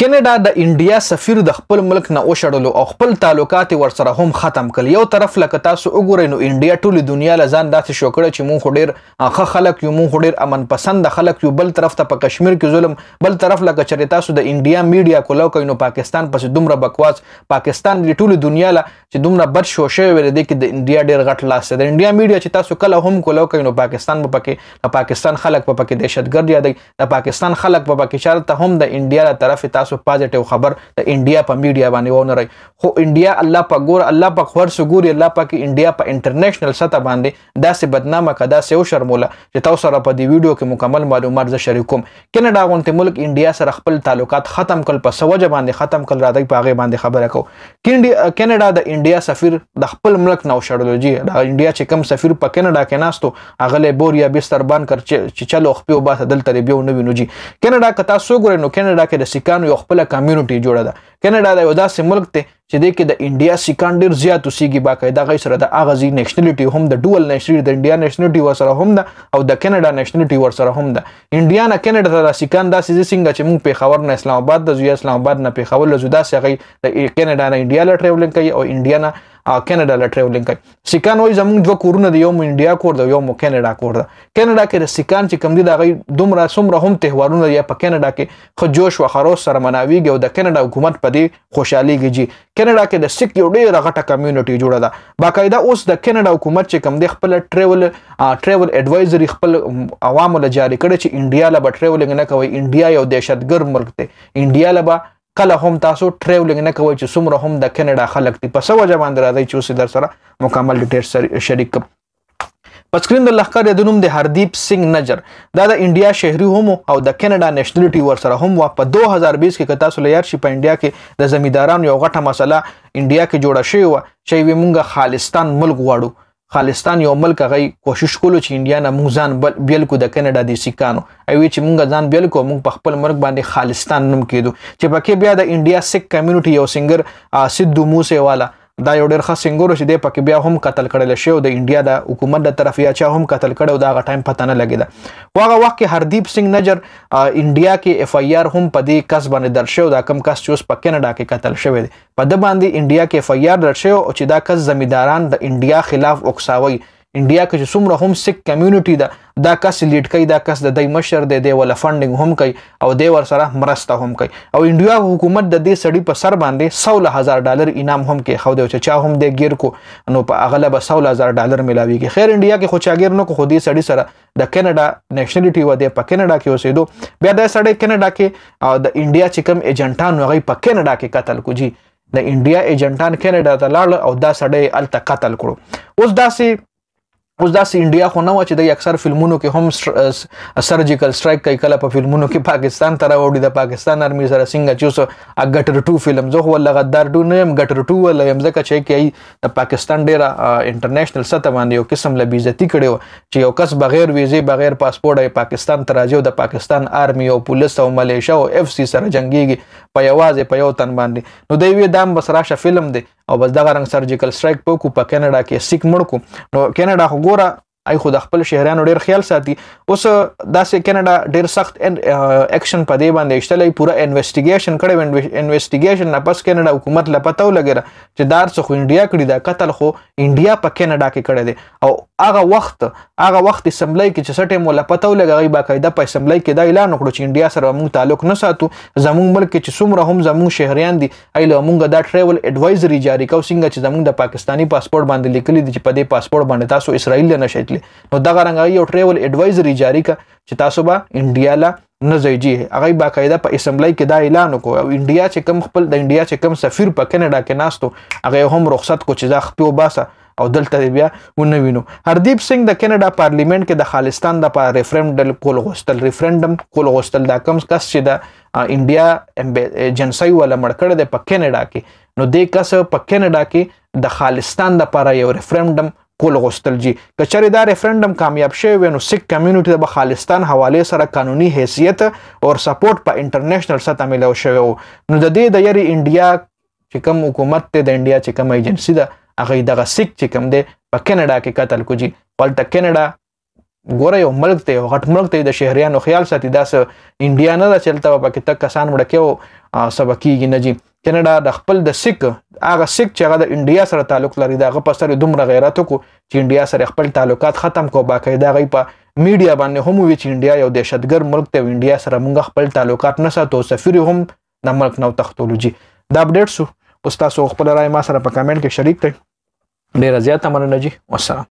کینیډا د انډیا سفیر د خپل ملک نه وشړلو او خپل تعلقات ورسره هم ختم کړ یو طرف لکه تاسو وګورئ نو انډیا ټوله دنیا لزان داسې شو کړ چې مونږ ډېر ښه خلک یو مونږ ډېر امن پسند خلک یو بل طرف ته په کشمیر کې ظلم بل طرف لکه چې تاسو د انډیا میډیا کولو کوي نو پاکستان پس دومره بکواس پاکستان د ټوله دنیا له چې دومره بد شو شوی ور دي کې د انډیا ډېر غټ لاس دی انډیا میډیا چې تاسو کله هم کولو کوي نو پاکستان په پکې پاکستان خلک په پکې دهشتګرد یادي د پاکستان خلک په پکې شارت هم د انډیا طرف تاسو تاسو پازټیو خبر د انډیا په میډیا باندې ونرئ خو انډیا الله په ګور الله په خور سګوري الله په کې انډیا په انټرنیشنل سطح باندې داسې بدنامه کدا سیو شرموله چې تاسو سره په دې ویډیو کې مکمل معلومات زه شریکوم کینیډا غونټه ملک انډیا سره خپل تعلقات ختم کړل په سوجه باندې ختم کړل راځي په هغه باندې خبره کو کینیډا د انډیا سفیر د خپل ملک نو شړل جی د انډیا چې کم سفیر په کینیډا کې ناستو هغه له بوریا بستر بان کر چې چلو خپل وباسه دلته بیو نوی نو جی کینیډا کتا سو ګره نو کینیډا کې د سیکانو یو یو خپل کمیونټي جوړه ده کینیډا دا یو داسې ملک دی چې د کې د انډیا سیکان ډیر زیات اوسېږي باقاعده غي سره د اغازي نېشنلټي هم د ډول نېشنلټي د انډیا نېشنلټي ور سره هم ده او د کینیډا نېشنلټي ور سره هم ده انډیا نه کینیډا ته سیکان داسې څنګه چې موږ په خبر نه اسلام آباد د زوی اسلام آباد نه په خبر لزو داسې غي د کینیډا نه انډیا لټریولینګ کوي او انډیا نه کینیډا له ټریولینګ کوي سیکان وای زمونږ دوه کورونه دی یو مو انډیا کور دی یو مو کینیډا کور دی کینیډا کې د سیکان چې کم دی دا غي دومره سمره هم تهوارونه یا په کینیډا کې خو جوش و خروش سره مناویږي او د کینیډا حکومت په دې خوشحاليږي چې کینیډا کې د سیک یو ډیره غټه کمیونټي جوړه ده باقاعده اوس د کینیډا حکومت چې کم دی خپل ټریول ټریول اډوایزري خپل عوامو لپاره جاری کړی چې انډیا له ټریولینګ نه کوي انډیا یو دهشتګر ملک دی انډیا له کله هم تاسو ټریولینګ نه کوئ چې څومره هم د کینیډا خلک دي په سو وجه باندې راځي چې اوس در سره مکمل ډیټیل شریک کوم په سکرین د لخر د نوم د هردیپ سنگ نجر دا د انډیا شهري هم او د کینیډا نېشنلټي ور سره هم وا په 2020 کې کتا سولیر شي په انډیا کې د زمیدارانو یو غټه مسله انډیا کې جوړه شوې و چې وی مونږه خالستان ملک غواړو خالستان یو ملک غي کوشش کولو چې انډیا نه موږ ځان بیل کو د کینیډا د سکانو ایوي چې موږ ځان بیل کو موږ په خپل مرګ باندې خالستان نوم کېدو چې پکې بیا د انډیا سک کمیونټي یو سنگر سید موسی والا دا یو ډېر ښه سنگور چې دی پکې بیا هم قتل کړل شي او د انډیا د حکومت د طرف یا چا هم قتل کړو دا غټایم پته نه لګیدا واغه وخت کې هردیپ سنگ نجر انډیا کې اف آی آر هم په دې کس باندې درل شو دا کم کس چې اوس په کینیډا کې قتل شوی دی په د باندې انډیا کې اف آی آر درل شو او چې دا کس زمیداران د انډیا خلاف اکساوي انډیا کې چې څومره هم سک کمیونټي ده دا کس لیډ کوي دا کس د دای مشر دی دی ول فندینګ هم کوي او دی ور سره مرسته هم کوي او انډیا حکومت د دې سړی په سر باندې 16000 ډالر انعام هم کې خو دی چې چا هم دی گیر کو نو په اغلب 16000 ډالر ملاويږي خیر انډیا کې خو چا گیر نه کو خو دی سړی سره د کینیډا نېشنلټي و دی په کینیډا کې اوسېدو بیا دا سړی کینیډا کې او د انډیا چې کوم ایجنټان وغي په کینیډا کې قتل کو جی د انډیا ایجنټان کینیډا ته لاړ او دا سړی الته قتل کړو اوس دا سي اوس داسې انډیا خو نه و چې د اکثر فلمونو کې هم سرجیکل سټرایک کوي کله په فلمونو کې پاکستان ته راوړي د پاکستان ارمی سره څنګه چې اوس ا ګټر 2 فلم زه ول غدار ډو نه يم ګټر 2 ول يم ځکه چې کې د پاکستان ډیر انټرنیشنل سطح باندې یو قسم له بیزتی کړي چې یو کس بغیر ویزه بغیر پاسپورت پاکستان ته راځي او د پاکستان ارمی او پولیس او ملیشیا او اف سی سره جنگيږي په یوازې په یو تن باندې نو دوی وې دام بس راشه فلم دی او بس دغه رنګ سرجیکل سټرایک وکړو په کینیډا کې سیک مړ کو نو کینیډا خو ګوره آی خو د خپل شهرانو ډیر خیال ساتي اوس داسې کینیډا ډیر سخت اکشن په دی باندې اشتلې پوره انویسټیګیشن کړو انویسټیګیشن نه پس کینیډا حکومت لا پتاو لګره چې دار څه خو انډیا کړی دا قتل خو انډیا په کینیډا کې کړی دی او هغه وخت هغه وخت اسمبلی کې چې سټه مولا پتاو لګي باقاعده په اسمبلی کې دا اعلان وکړو چې انډیا سره موږ تعلق نه ساتو زموږ ملک کې چې څومره هم زموږ شهریان دي ایله موږ دا ټریول اډوایزری جاری کو څنګه چې زموږ د پاکستانی پاسپورت باندې لیکلي دي چې په دې پاسپورت باندې تاسو اسرائیل نه شئ اخلي نو دغه رنګ یو ټریول اډوایزري جاری ک چې تاسو به انډیا لا نه ځيږي هغه باقاعده په اسمبلی کې دا اعلان وکړ او انډیا چې کم خپل د انډیا چې کم سفیر په کینیډا کې ناستو هغه هم رخصت کو چې دا خپل باسه او دلته بیا ونه وینو هردیپ سنگ د کینیډا پارلیمنت کې د خالستان د پر ریفرندل کول غوښتل ریفرندم کول غوښتل دا کم کس چې د انډیا جنسي ولا مړکړه د په کینیډا کې نو د کس په کینیډا کې د خالستان د پر یو ریفرندم کول غوښتل جی کچره دا ریفرندم کامیاب شوی وي نو سکھ کمیونټي د بخالستان حواله سره قانوني حیثیت او سپورټ په انټرنیشنل سطح ملو شوی نو د دې د یری انډیا چې کوم حکومت ته د انډیا چې کوم ایجنسی ده هغه دغه سکھ چې کوم ده په کینیډا کې قتل کوجی پلټ کینیډا ګوره یو ملک ته یو غټ ملک ته د شهریانو خیال ساتي دا س انډیا نه دا چلته په کې تک کسان وړ کېو سبا کیږي نه جی کناډا د خپل د سیک هغه سیک چې هغه د انډیا سره تعلق لري دا غ په سره دومره غیرت کو چې انډیا سره خپل تعلقات ختم کو باقاعده غي په میډیا باندې هم وی چې انډیا یو دهشتګر ملک ته انډیا سره موږ خپل تعلقات نه ساتو سفیر هم د ملک نو تختولوجي دا اپډیټ سو پس تاسو خپل رائے ما سره په کمنټ کې شریک کړئ ډیره زیاته مننه جی والسلام